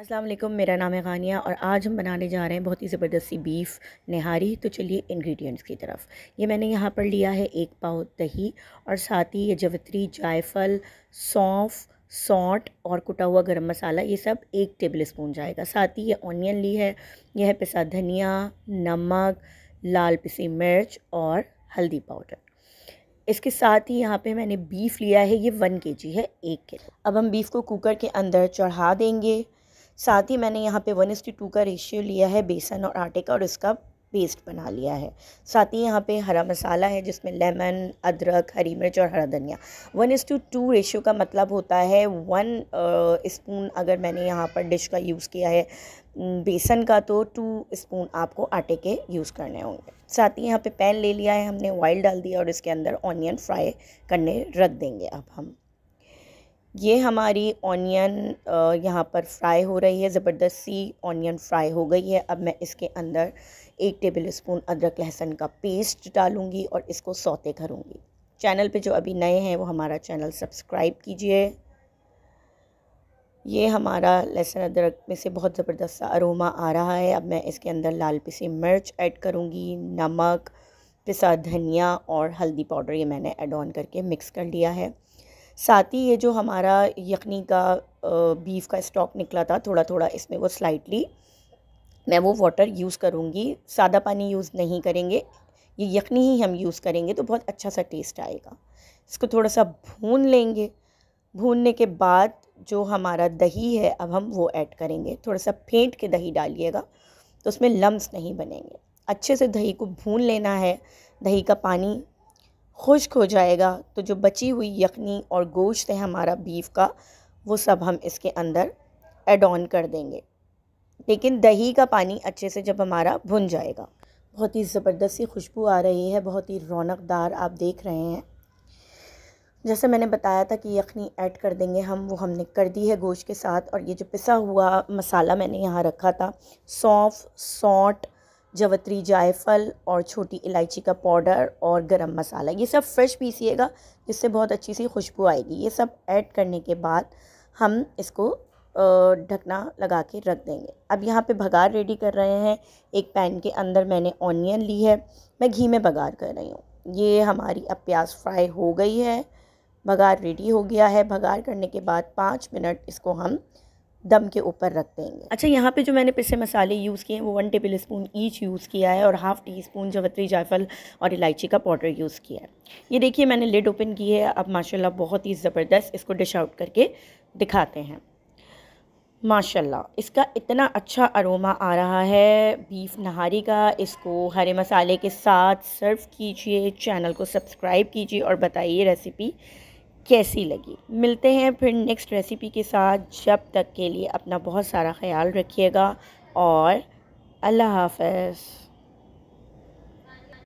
असलम मेरा नाम है गानिया और आज हम बनाने जा रहे हैं बहुत ही ज़बरदस्ती बीफ नहारी तो चलिए इंग्रेडिएंट्स की तरफ ये मैंने यहाँ पर लिया है एक पाव दही और साथ ही ये जवित्री जायफल सौंफ सौंठ और कुटा हुआ गरम मसाला ये सब एक टेबल स्पून जाएगा साथ ही ये ऑनियन ली है यह है पिसा धनिया नमक लाल पिसी मिर्च और हल्दी पाउडर इसके साथ ही यहाँ पे मैंने बीफ लिया है ये वन केजी है एक किलो अब हम बीफ को कुकर के अंदर चढ़ा देंगे साथ ही मैंने यहाँ पे वन एस टू का रेशियो लिया है बेसन और आटे का और इसका पेस्ट बना लिया है साथ ही यहाँ पे हरा मसाला है जिसमें लेमन अदरक हरी मिर्च और हरा धनिया one is to two ratio का मतलब होता है वन स्पून अगर मैंने यहाँ पर डिश का यूज़ किया है बेसन का तो टू स्पून आपको आटे के यूज़ करने होंगे साथ ही यहाँ पे पैन ले लिया है हमने ऑयल डाल दिया और इसके अंदर ऑनियन फ्राई करने रख देंगे अब हम ये हमारी ऑनियन यहाँ पर फ्राई हो रही है ज़बरदस्त सी ऑनियन फ्राई हो गई है अब मैं इसके अंदर एक टेबल स्पून अदरक लहसुन का पेस्ट डालूँगी और इसको सौते करूँगी चैनल पे जो अभी नए हैं वो हमारा चैनल सब्सक्राइब कीजिए ये हमारा लहसुन अदरक में से बहुत ज़बरदस्त सा अरोमा आ रहा है अब मैं इसके अंदर लाल पिसी मिर्च ऐड करूँगी नमक पिसा धनिया और हल्दी पाउडर ये मैंने ऐड ऑन करके मिक्स कर लिया है साथ ही ये जो हमारा यखनी का बीफ का स्टॉक निकला था थोड़ा थोड़ा इसमें वो स्लाइटली मैं वो वाटर यूज़ करूँगी सादा पानी यूज़ नहीं करेंगे ये यखनी ही हम यूज़ करेंगे तो बहुत अच्छा सा टेस्ट आएगा इसको थोड़ा सा भून लेंगे भूनने के बाद जो हमारा दही है अब हम वो ऐड करेंगे थोड़ा सा फेंट के दही डालिएगा तो उसमें लम्स नहीं बनेंगे अच्छे से दही को भून लेना है दही का पानी खुश्क हो जाएगा तो जो बची हुई यखनी और गोश्त है हमारा बीफ का वो सब हम इसके अंदर एड ऑन कर देंगे लेकिन दही का पानी अच्छे से जब हमारा भुन जाएगा बहुत ही ज़बरदस्त सी खुशबू आ रही है बहुत ही रौनकदार आप देख रहे हैं जैसे मैंने बताया था कि यखनी ऐड कर देंगे हम वो हमने कर दी है गोश्त के साथ और ये जो पिसा हुआ मसाला मैंने यहाँ रखा था सौंफ सौंठ जवत्री जायफल और छोटी इलायची का पाउडर और गरम मसाला ये सब फ्रेश पीसीएगा जिससे बहुत अच्छी सी खुशबू आएगी ये सब ऐड करने के बाद हम इसको ढकना लगा के रख देंगे अब यहाँ पे भगार रेडी कर रहे हैं एक पैन के अंदर मैंने ऑनियन ली है मैं घी में भगार कर रही हूँ ये हमारी अब प्याज फ्राई हो गई है भगार रेडी हो गया है भगार करने के बाद पाँच मिनट इसको हम दम के ऊपर रख देंगे अच्छा यहाँ पे जो मैंने पिसे मसाले यूज़ किए हैं वो one tablespoon each use किया है और हाफ़ टी स्पून जवत्री जायफल और इलायची का पाउडर यूज़ किया है ये देखिए मैंने लिड ओपन की है अब माशाल्लाह बहुत ही ज़बरदस्त इसको डिश आउट करके दिखाते हैं माशाल्लाह इसका इतना अच्छा अरोमा आ रहा है बीफ नहारी का इसको हरे मसाले के साथ सर्व कीजिए चैनल को सब्सक्राइब कीजिए और बताइए रेसिपी कैसी लगी मिलते हैं फिर नेक्स्ट रेसिपी के साथ जब तक के लिए अपना बहुत सारा ख्याल रखिएगा और अल्लाह हाफ